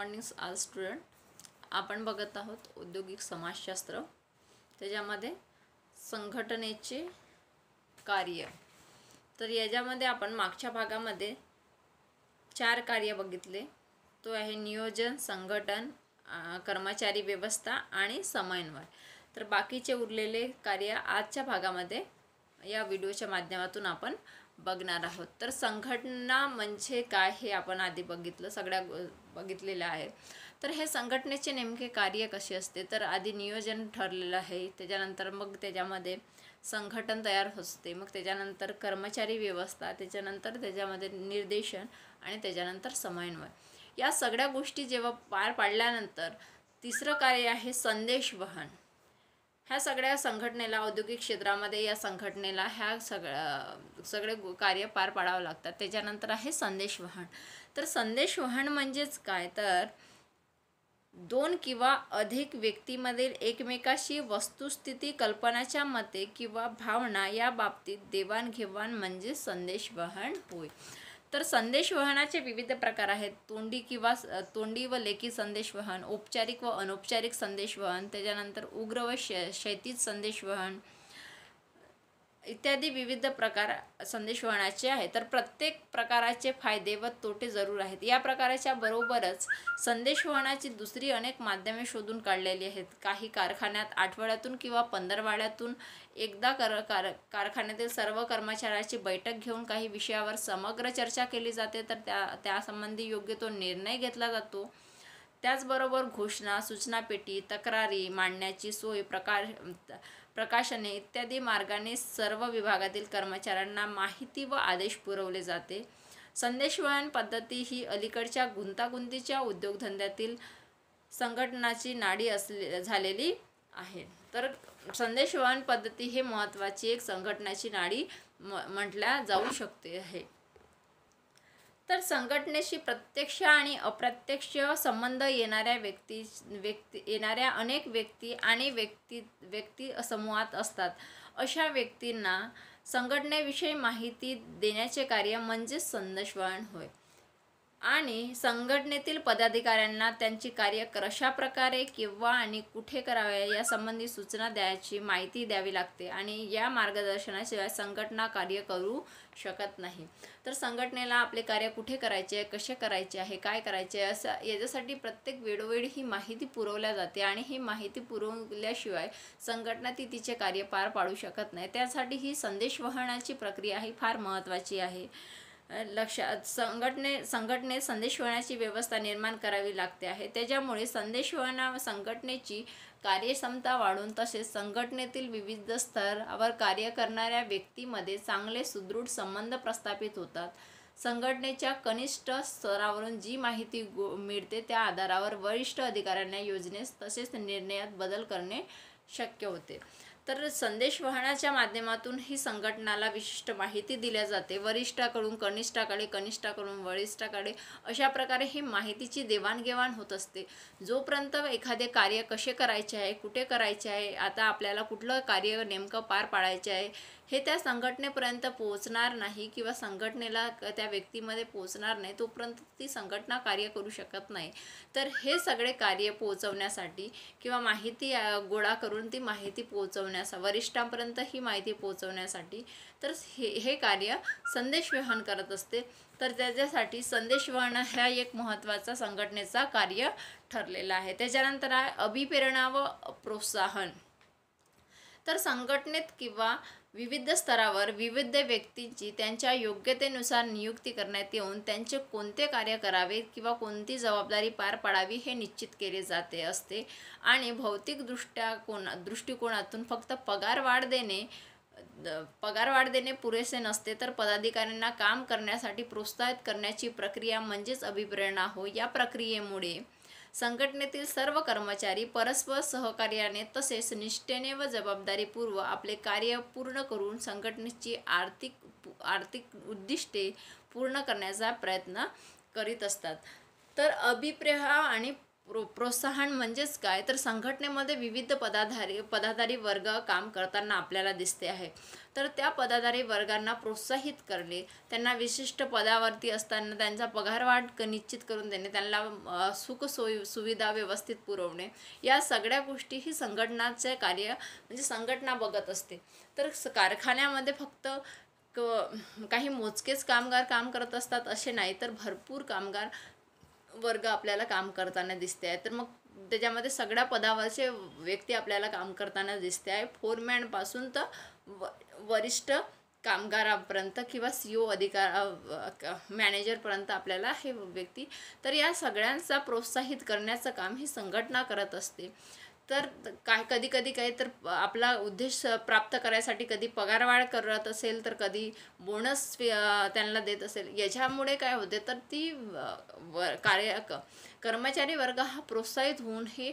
mornings आज student आपण बघत आहोत औद्योगिक समाजशास्त्र त्याच्यामध्ये संघटनेचे कार्य तर याच्यामध्ये आपण मागच्या भागामध्ये चार कार्य बघितले तो आहे नियोजन संघटन कर्मचारी व्यवस्था आणि समन्वय तर बाकीचे उरलेले कार्य आजच्या भागामध्ये या व्हिडिओच्या माध्यमातून आपण बघणार आहोत तर संघटना म्हणजे काय हे आपण आधी बघितलं सगळ्या बघितलेलं आहे तर हे संघटनेचे नेमके कार्य कसे असते तर आधी नियोजन ठरलेलं आहे त्याच्यानंतर मग त्याच्यामध्ये संघटन तयार होते मग त्याच्यानंतर कर्मचारी व्यवस्था त्याच्यानंतर त्याच्यामध्ये निर्देशन आणि त्याच्यानंतर समन्वय या सगळ्या गोष्टी जेव्हा पार पाडल्यानंतर तिसरं कार्य आहे संदेश वहन ह्या सगळ्या संघटनेला औद्योगिक क्षेत्रामध्ये या संघटनेला ह्या सगळ्या सगळे कार्य पार पाडावं लागतात त्याच्यानंतर आहे संदेश वहन तर संदेश वहन म्हणजेच काय तर दोन किंवा अधिक व्यक्तीमधील एकमेकाशी वस्तुस्थिती कल्पनाच्या मते किंवा भावना या बाबतीत देवाणघेवाण म्हणजे संदेश वहन होय तर संदेश वहनाचे विविध प्रकार आहेत तोंडी किंवा तोंडी व लेखी संदेशवहन औपचारिक व अनौपचारिक वहन, त्याच्यानंतर उग्र व श शैतीज संदेशवहन इत्यादी विविध प्रकार वहनाचे आहे तर प्रत्येक प्रकाराचे फायदे व तोटे जरूर आहेत या प्रकाराच्या बरोबरच वहनाची दुसरी अनेक माध्यमे शोधून काढलेली आहेत काही कारखान्यात आठवड्यातून किंवा पंधरवाड्यातून एकदा कर कार कारखान्यातील सर्व कर्मचाऱ्याची बैठक घेऊन काही विषयावर समग्र चर्चा केली जाते तर त्या त्यासंबंधी योग्य तो निर्णय घेतला जातो त्याचबरोबर घोषणा सूचनापेटी तक्रारी मांडण्याची सोय प्रकार प्रकाशने इत्यादी मार्गाने सर्व विभागातील कर्मचाऱ्यांना माहिती व आदेश पुरवले जाते संदेशवहन पद्धती ही अलीकडच्या गुंतागुंतीच्या उद्योगधंद्यातील संघटनाची नाडी असले झालेली आहे तर संदेशवहन पद्धती हे महत्त्वाची एक संघटनाची नाडी म म्हटल्या जाऊ शकते आहे तर संघटनेशी प्रत्यक्ष आणि अप्रत्यक्ष संबंध येणाऱ्या व्यक्ती व्यक्ती येणाऱ्या अनेक व्यक्ती आणि व्यक्ती व्यक्ती समूहात असतात अशा व्यक्तींना संघटनेविषयी माहिती देण्याचे कार्य म्हणजेच संदेशवहन होय आणि संघटनेतील पदाधिकाऱ्यांना त्यांची कार्य कशा प्रकारे किंवा आणि कुठे करावे यासंबंधी सूचना द्यायची माहिती द्यावी लागते आणि या मार्गदर्शनाशिवाय संघटना कार्य करू शकत नाही तर संघटनेला आपले कार्य कुठे करायचे आहे कसे करायचे आहे काय करायचे आहे असं याच्यासाठी प्रत्येक वेळोवेळी ही माहिती पुरवल्या जाते आणि ही माहिती पुरवल्याशिवाय संघटना ती तिचे कार्य पार पाडू शकत नाही त्यासाठी ही संदेश वहनाची प्रक्रिया ही फार महत्त्वाची आहे लक्षात संघटने संघटने संदेश वहनाची व्यवस्था निर्माण करावी लागते आहे त्याच्यामुळे संदेश वहना संघटनेची कार्यक्षमता वाढून तसेच संघटनेतील विविध स्तरावर कार्य करणाऱ्या व्यक्तीमध्ये चांगले सुदृढ संबंध प्रस्थापित होतात संघटनेच्या कनिष्ठ स्तरावरून जी माहिती गो मिळते त्या आधारावर वरिष्ठ अधिकाऱ्यांना योजनेस तसेच निर्णयात बदल करणे शक्य होते तर संदेश वाहनाच्या माध्यमातून ही संघटनाला विशिष्ट माहिती दिल्या जाते वरिष्ठाकडून कनिष्ठाकडे कनिष्ठाकडून वरिष्ठाकडे अशा प्रकारे ही माहितीची देवाणघेवाण होत असते जोपर्यंत एखादे कार्य कसे करायचे आहे कुठे करायचे आहे आता आपल्याला कुठलं कार्य नेमकं पार पाडायचे आहे हे त्या संघटनेपर्यंत पोहोचणार नाही किंवा संघटनेला त्या व्यक्तीमध्ये पोहोचणार नाही तोपर्यंत ती संघटना कार्य करू शकत नाही तर हे सगळे कार्य पोहोचवण्यासाठी किंवा माहिती गोळा करून ती माहिती पोहोचवण्यास वरिष्ठांपर्यंत ही माहिती पोहोचवण्यासाठी तर हे हे कार्य संदेशवहन करत असते तर त्याच्यासाठी संदेश वहन ह्या एक महत्त्वाचा संघटनेचा कार्य ठरलेला आहे त्याच्यानंतर आहे अभिप्रेरणा व प्रोत्साहन तर संघटनेत किंवा विविध स्तरावर विविध व्यक्तींची त्यांच्या योग्यतेनुसार नियुक्ती करण्यात येऊन त्यांचे कोणते कार्य करावे किंवा कोणती जबाबदारी पार पाडावी हे निश्चित केले जाते असते आणि भौतिकदृष्ट्या कोणा दृष्टिकोनातून फक्त पगार वाढ देणे पगार वाढ देणे पुरेसे नसते तर पदाधिकाऱ्यांना काम करण्यासाठी प्रोत्साहित करण्याची प्रक्रिया म्हणजेच अभिप्रेरणा हो या प्रक्रियेमुळे संघटनेतील सर्व कर्मचारी परस्पर सहकार्याने तसेच निष्ठेने व जबाबदारीपूर्व आपले कार्य पूर्ण करून संघटनेची आर्थिक आर्थिक उद्दिष्टे पूर्ण करण्याचा प्रयत्न करीत असतात तर अभिप्रेह आणि प्रो प्रोत्साहन म्हणजेच काय तर संघटनेमध्ये विविध पदाधारी पदाधारी वर्ग काम करताना आपल्याला दिसते आहे तर त्या पदाधारी वर्गांना प्रोत्साहित करणे त्यांना विशिष्ट पदावरती असताना त्यांचा पगारवाढ निश्चित करून देणे त्यांना सुखसोयी सुविधा व्यवस्थित पुरवणे या सगळ्या गोष्टी ही संघटनाचे कार्य म्हणजे संघटना बघत असते तर कारखान्यामध्ये फक्त क काही मोजकेच कामगार काम करत असतात असे नाही तर भरपूर कामगार वर्ग आपल्याला काम करताना दिसते आहे तर मग त्याच्यामध्ये सगळ्या पदावरचे व्यक्ती आपल्याला काम करताना दिसते आहे फोरमॅनपासून तर वरिष्ठ कामगारापर्यंत किंवा सी ओ e अधिकार मॅनेजरपर्यंत आपल्याला हे व्यक्ती तर या सगळ्यांचा प्रोत्साहित करण्याचं काम ही संघटना करत असते तर काय कधी कधी काही तर आपला उद्देश प्राप्त करायसाठी कधी पगारवाढ करत असेल तर कधी बोनस त्यांना देत असेल याच्यामुळे काय होते तर ती कार्य कर्मचारी वर्ग हा प्रोत्साहित होऊन हे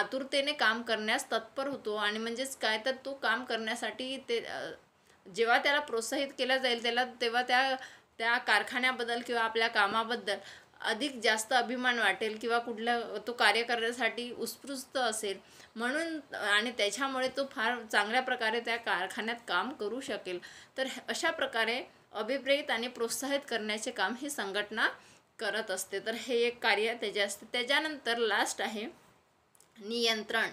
आतुरतेने काम करण्यास तत्पर होतो आणि म्हणजेच काय तर तो काम करण्यासाठी ते जेव्हा त्याला प्रोत्साहित केलं जाईल त्याला तेव्हा त्या त्या कारखान्याबद्दल किंवा आपल्या कामाबद्दल अधिक जास्त अभिमान वाटेल किंवा कुठल्या तो कार्य करण्यासाठी उत्स्फूर्त असेल म्हणून आणि त्याच्यामुळे तो फार चांगल्या प्रकारे त्या कारखान्यात काम करू शकेल तर अशा प्रकारे अभिप्रेत आणि प्रोत्साहित करण्याचे काम ही संघटना करत असते तर हे एक कार्य त्याचे असते त्याच्यानंतर लास्ट आहे नियंत्रण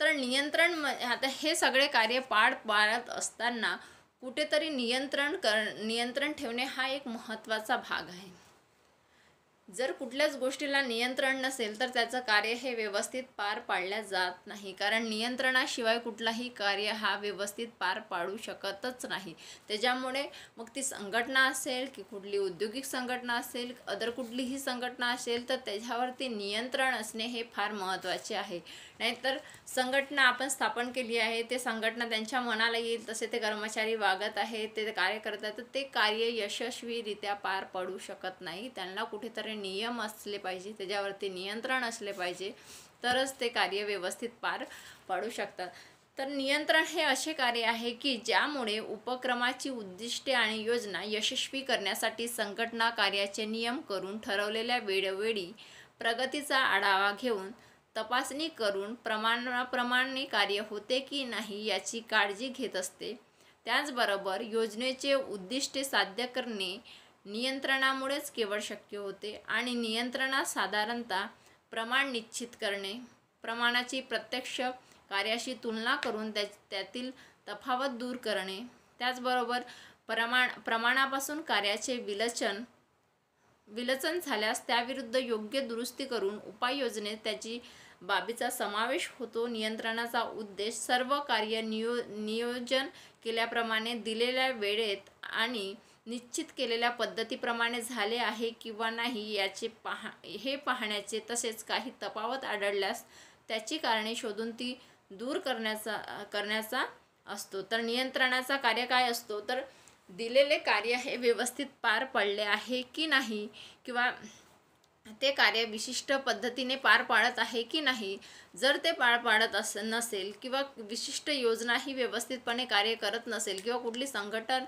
तर नियंत्रण म आता हे सगळे कार्य पार पाळत असताना कुठेतरी नियंत्रण कर नियंत्रण ठेवणे हा एक महत्त्वाचा भाग आहे जर कुठल्याच गोष्टीला नियंत्रण नसेल तर त्याचं कार्य हे व्यवस्थित पार पाडल्या जात नाही कारण नियंत्रणाशिवाय कुठलाही कार्य हा व्यवस्थित पार पाडू शकतच नाही त्याच्यामुळे मग ती संघटना असेल की कुठली औद्योगिक संघटना असेल अदर कुठलीही संघटना असेल तर त्याच्यावरती नियंत्रण असणे हे फार महत्त्वाचे आहे नाहीतर संघटना आपण स्थापन केली आहे ते संघटना त्यांच्या मनाला येईल तसे ते कर्मचारी वागत आहेत ते कार्य आहेत तर ते कार्य यशस्वीरित्या पार पाडू शकत नाही त्यांना कुठेतरी नियम असले पाहिजे त्याच्यावरती नियंत्रण असले पाहिजे तरच ते कार्य व्यवस्थित पार पाडू शकतात तर नियंत्रण हे असे कार्य आहे की ज्यामुळे उपक्रमाची उद्दिष्टे आणि योजना यशस्वी करण्यासाठी संघटना कार्याचे नियम करून ठरवलेल्या वेळोवेळी प्रगतीचा आढावा घेऊन तपासणी करून प्रमाणाप्रमाणे कार्य होते की नाही याची काळजी घेत असते त्याचबरोबर योजनेचे उद्दिष्टे साध्य करणे नियंत्रणामुळेच केवळ शक्य होते आणि नियंत्रणात साधारणतः प्रमाण निश्चित करणे प्रमाणाची प्रत्यक्ष कार्याशी तुलना करून त्या त्यातील तफावत दूर करणे त्याचबरोबर प्रमाण प्रमाणापासून कार्याचे विलचन विलचन झाल्यास त्याविरुद्ध योग्य दुरुस्ती करून उपाययोजनेत त्याची बाबीचा समावेश होतो नियंत्रणाचा उद्देश सर्व कार्य नियो नियोजन केल्याप्रमाणे दिलेल्या वेळेत आणि निश्चित केलेल्या पद्धतीप्रमाणे झाले आहे किंवा नाही याचे पाहा हे पाहण्याचे तसेच काही तपावत आढळल्यास त्याची कारणे शोधून ती दूर करण्याचा करण्याचा असतो तर नियंत्रणाचा कार्य काय असतो तर दिलेले कार्य हे व्यवस्थित पार पडले आहे की नाही किंवा ते कार्य विशिष्ट पद्धतीने पार पाडत आहे की नाही जर ते पार पाडत अस नसेल किंवा विशिष्ट योजना ही व्यवस्थितपणे कार्य करत नसेल किंवा कुठली संघटन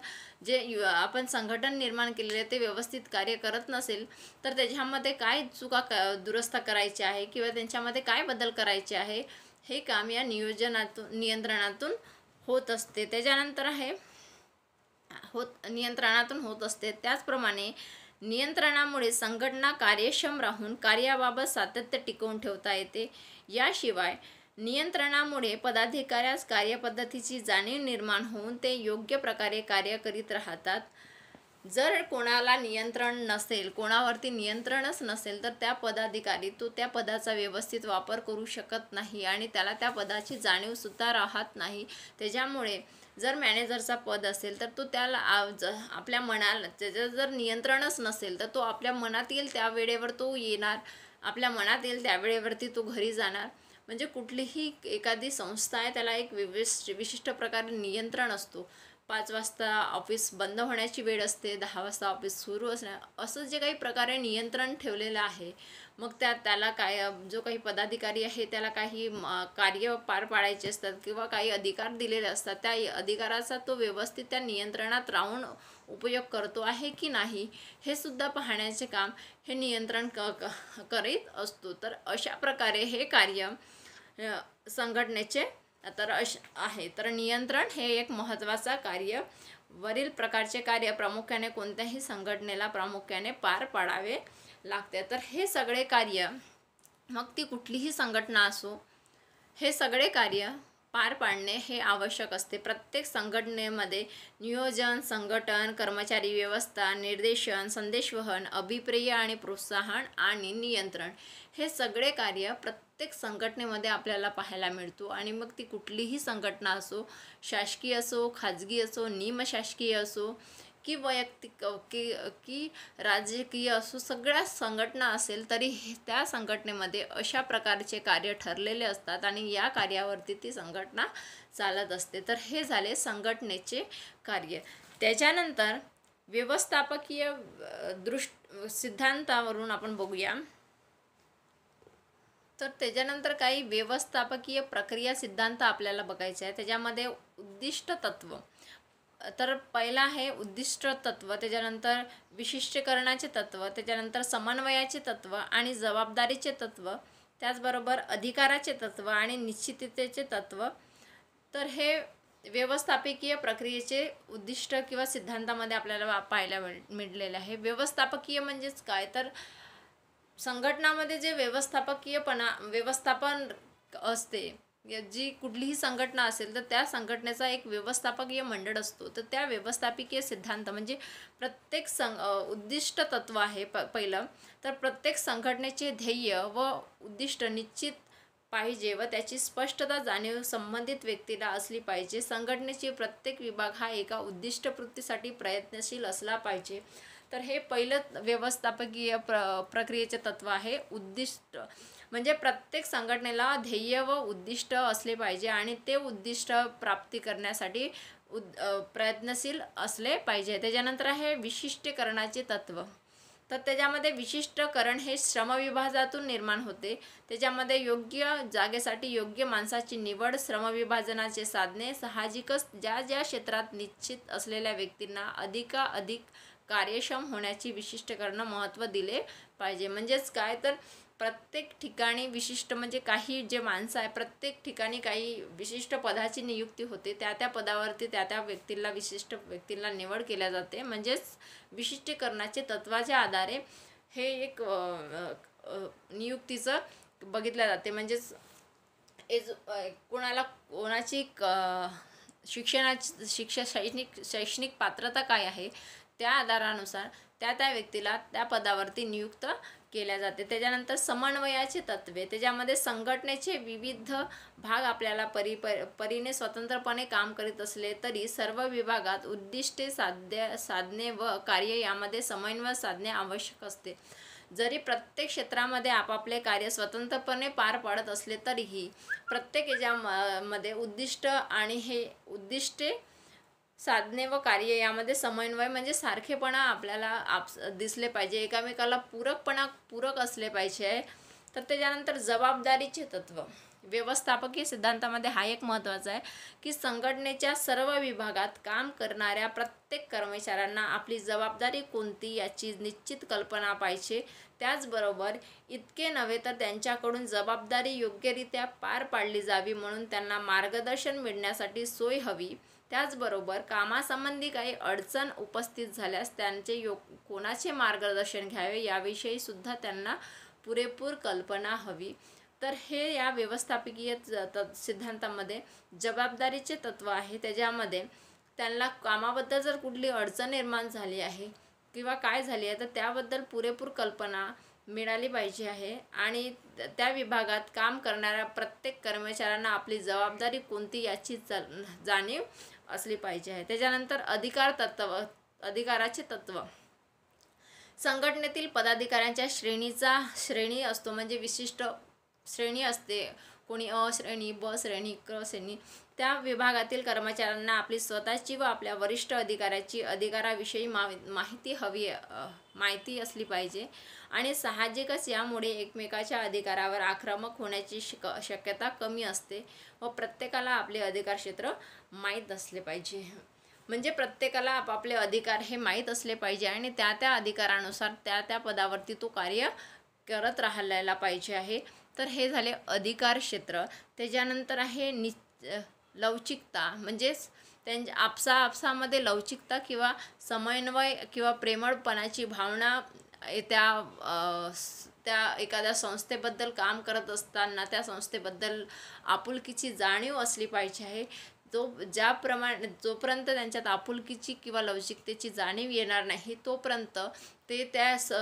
जे आपण संघटन निर्माण केलेले ते व्यवस्थित कार्य करत नसेल तर त्याच्यामध्ये काय चुका दुरुस्त करायची आहे किंवा त्यांच्यामध्ये काय बदल करायचे आहे हे काम या नियोजनातून नियंत्रणातून होत असते त्याच्यानंतर आहे होत नियंत्रणातून होत असते त्याचप्रमाणे नियंत्रणामुळे संघटना कार्यक्षम राहून कार्याबाबत सातत्य टिकवून ठेवता येते याशिवाय नियंत्रणामुळे पदाधिकाऱ्यास कार्यपद्धतीची जाणीव निर्माण होऊन ते योग्य प्रकारे कार्य करीत राहतात जर कोणाला नियंत्रण नसेल कोणावरती नियंत्रणच नसेल तर त्या पदाधिकारी तो त्या पदाचा व्यवस्थित वापर करू शकत नाही आणि त्याला त्या पदाची जाणीवसुद्धा राहत नाही त्याच्यामुळे जर मॅनेजरचा पद असेल तर तो त्याला आपल्या मनाला त्याचं जर नियंत्रणच नसेल तर तो आपल्या मनात येईल त्या वेळेवर तो येणार आपल्या मनात येईल त्या वेळेवरती तो घरी जाणार म्हणजे कुठलीही एखादी संस्था आहे त्याला एक विविश विशिष्ट प्रकारे नियंत्रण असतो पाच वाजता ऑफिस बंद होण्याची वेळ असते दहा वाजता ऑफिस सुरू असणार असं जे काही प्रकारे नियंत्रण ठेवलेलं आहे मग त्या त्याला काय जो काही पदाधिकारी आहे त्याला काही कार्य पार पाडायचे असतात किंवा काही अधिकार दिलेले असतात त्या अधिकाराचा तो व्यवस्थित त्या नियंत्रणात राहून उपयोग करतो आहे की नाही हे सुद्धा पाहण्याचे काम हे नियंत्रण क करीत असतो तर अशा प्रकारे हे कार्य संघटनेचे तर अश आहे तर नियंत्रण हे एक महत्त्वाचा कार्य वरील प्रकारचे कार्य प्रामुख्याने कोणत्याही संघटनेला प्रामुख्याने पार पाडावे लागते तर हे सगळे कार्य मग ती कुठलीही संघटना असो हे सगळे कार्य पार पाडणे हे आवश्यक असते प्रत्येक संघटनेमध्ये नियोजन संघटन कर्मचारी व्यवस्था निर्देशन संदेशवहन अभिप्रेय आणि प्रोत्साहन आणि नियंत्रण हे सगळे कार्य प्रत्येक संघटनेमध्ये आपल्याला पाहायला मिळतो आणि मग ती कुठलीही संघटना असो शासकीय असो खाजगी असो निमशासकीय असो की वैयक्तिक की की राजकीय असो सगळ्या संघटना असेल तरी त्या संघटनेमध्ये अशा प्रकारचे कार्य ठरलेले असतात आणि या कार्यावरती ती संघटना चालत असते तर हे झाले संघटनेचे कार्य त्याच्यानंतर व्यवस्थापकीय दृष्ट सिद्धांतावरून आपण बघूया तर त्याच्यानंतर काही व्यवस्थापकीय प्रक्रिया सिद्धांत आपल्याला बघायचे आहे त्याच्यामध्ये उद्दिष्ट तत्व तर पहिला आहे उद्दिष्ट तत्व त्याच्यानंतर विशिष्टकरणाचे तत्व त्याच्यानंतर समन्वयाचे तत्व आणि जबाबदारीचे तत्व त्याचबरोबर अधिकाराचे तत्व आणि निश्चिततेचे तत्व तर हे व्यवस्थापकीय प्रक्रियेचे उद्दिष्ट किंवा सिद्धांतामध्ये आपल्याला पाहायला मिळलेले आहे व्यवस्थापकीय म्हणजेच काय तर संघटनामध्ये जे व्यवस्थापकीयपणा व्यवस्थापन असते जी कुठलीही संघटना असेल तर त्या संघटनेचा एक व्यवस्थापकीय मंडळ असतो तर त्या व्यवस्थापकीय सिद्धांत म्हणजे प्रत्येक सं उद्दिष्ट तत्व आहे प पहिलं तर प्रत्येक संघटनेचे ध्येय व उद्दिष्ट निश्चित पाहिजे व त्याची स्पष्टता जाणीव संबंधित व्यक्तीला असली पाहिजे संघटनेचे प्रत्येक विभाग हा एका उद्दिष्टपूर्तीसाठी प्रयत्नशील असला पाहिजे तर हे पहिलं व्यवस्थापकीय प्र प्रक्रियेचे तत्व आहे उद्दिष्ट म्हणजे प्रत्येक संघटनेला ध्येय व उद्दिष्ट असले पाहिजे आणि ते उद्दिष्ट प्राप्ती करण्यासाठी उद् प्रयत्नशील असले पाहिजे त्याच्यानंतर आहे विशिष्टीकरणाचे तत्व तर त्याच्यामध्ये विशिष्टकरण हे श्रमविभाजातून निर्माण होते त्याच्यामध्ये योग्य जागेसाठी योग्य माणसाची निवड श्रमविभाजनाचे साधने साहजिकच ज्या ज्या क्षेत्रात निश्चित असलेल्या व्यक्तींना अधिकाधिक कार्यक्षम होण्याची विशिष्टकरणं महत्त्व दिले पाहिजे म्हणजेच काय तर प्रत्येक ठिकाणी विशिष्ट म्हणजे काही जे माणसं आहे प्रत्येक ठिकाणी काही विशिष्ट पदाची नियुक्ती होते त्या त्या पदावरती त्या त्या व्यक्तीला विशिष्ट व्यक्तीला निवड केल्या जाते म्हणजेच विशिष्टीकरणाचे तत्वाच्या आधारे हे एक नियुक्तीचं बघितल्या जाते म्हणजेच एज कोणाला कोणाची क शिक्षणाची शिक्षा शैक्षणिक शैक्षणिक पात्रता काय आहे त्या आधारानुसार त्या त्या व्यक्तीला त्या पदावरती नियुक्त केल्या जाते त्याच्यानंतर समन्वयाचे तत्वे त्याच्यामध्ये संघटनेचे विविध भाग आपल्याला परी परीने स्वतंत्रपणे काम करीत असले तरी सर्व विभागात उद्दिष्टे साध्य साधणे व कार्य यामध्ये समन्वय साधणे आवश्यक असते जरी प्रत्येक क्षेत्रामध्ये आपापले कार्य स्वतंत्रपणे पार पाडत असले तरीही प्रत्येक याच्यामध्ये उद्दिष्ट आणि हे उद्दिष्टे साधने व कार्य यामध्ये समन्वय म्हणजे सारखेपणा आपल्याला आप दिसले पाहिजे एकामेकाला पूरकपणा पूरक असले पाहिजे तर त्याच्यानंतर जबाबदारीचे तत्व व्यवस्थापकीय सिद्धांतामध्ये हा एक महत्त्वाचा आहे की संघटनेच्या सर्व विभागात काम करणाऱ्या प्रत्येक कर्मचाऱ्यांना आपली जबाबदारी कोणती याची निश्चित कल्पना पाहिजे त्याचबरोबर इतके नव्हे तर त्यांच्याकडून जबाबदारी योग्यरित्या पार पाडली जावी म्हणून त्यांना मार्गदर्शन मिळण्यासाठी सोय हवी त्याचबरोबर कामासंबंधी काही अडचण उपस्थित झाल्यास त्यांचे यो कोणाचे मार्गदर्शन घ्यावे याविषयी सुद्धा त्यांना पुरेपूर कल्पना हवी तर हे या व्यवस्थापकीय सिद्धांतामध्ये जबाबदारीचे तत्व आहे त्याच्यामध्ये त्यांना कामाबद्दल जर कुठली अडचण निर्माण झाली आहे किंवा काय झाली आहे तर त्याबद्दल पुरेपूर कल्पना मिळाली पाहिजे आहे आणि त्या विभागात काम करणाऱ्या प्रत्येक कर्मचाऱ्यांना आपली जबाबदारी कोणती याची जाणीव असली पाहिजे आहे त्याच्यानंतर अधिकार तत्व अधिकाराचे तत्व संघटनेतील पदाधिकाऱ्यांच्या श्रेणीचा श्रेणी असतो म्हणजे विशिष्ट श्रेणी असते कोणी अ श्रेणी ब श्रेणी क श्रेणी त्या विभागातील कर्मचाऱ्यांना आपली स्वतःची व आपल्या वरिष्ठ अधिकाऱ्याची अधिकाराविषयी मा माहिती हवी माहिती असली पाहिजे आणि साहजिकच यामुळे एकमेकाच्या अधिकारावर आक्रमक होण्याची शक्यता कमी असते व प्रत्येकाला आपले अधिकार क्षेत्र माहीत असले पाहिजे म्हणजे प्रत्येकाला आपापले अधिकार हे माहीत असले पाहिजे आणि त्या त्या अधिकारानुसार त्या त्या पदावरती तो कार्य करत राहायला पाहिजे आहे तर हे झाले अधिकार क्षेत्र त्याच्यानंतर आहे नि लवचिकता म्हणजेच त्यांच्या आपसा आपसामध्ये लवचिकता किंवा समन्वय किंवा प्रेमळपणाची भावना त्या त्या एखाद्या संस्थेबद्दल काम करत असताना त्या संस्थेबद्दल आपुलकीची जाणीव असली पाहिजे आहे जो ज्याप्रमाणे जोपर्यंत त्यांच्यात आपुलकीची किंवा लवचिकतेची जाणीव येणार नाही तोपर्यंत ते त्या स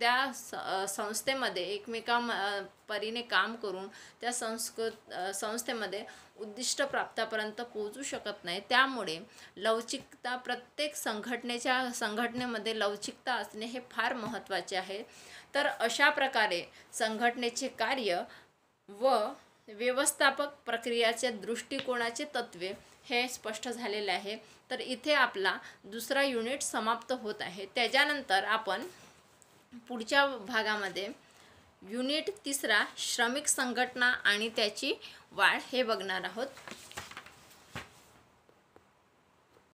त्या संस्थेमध्ये एकमेकां परीने काम करून त्या संस्कृत संस्थेमध्ये उद्दिष्ट प्राप्तापर्यंत पोहोचू शकत नाही त्यामुळे लवचिकता प्रत्येक संघटनेच्या संघटनेमध्ये लवचिकता असणे हे फार महत्त्वाचे आहे तर अशा प्रकारे संघटनेचे कार्य व व्यवस्थापक प्रक्रियाच्या दृष्टिकोनाचे तत्त्वे हे स्पष्ट झालेले आहे तर इथे आपला दुसरा युनिट समाप्त होत आहे त्याच्यानंतर आपण पुढच्या भागामध्ये युनिट तिसरा श्रमिक संघटना आणि त्याची वाढ हे बघणार आहोत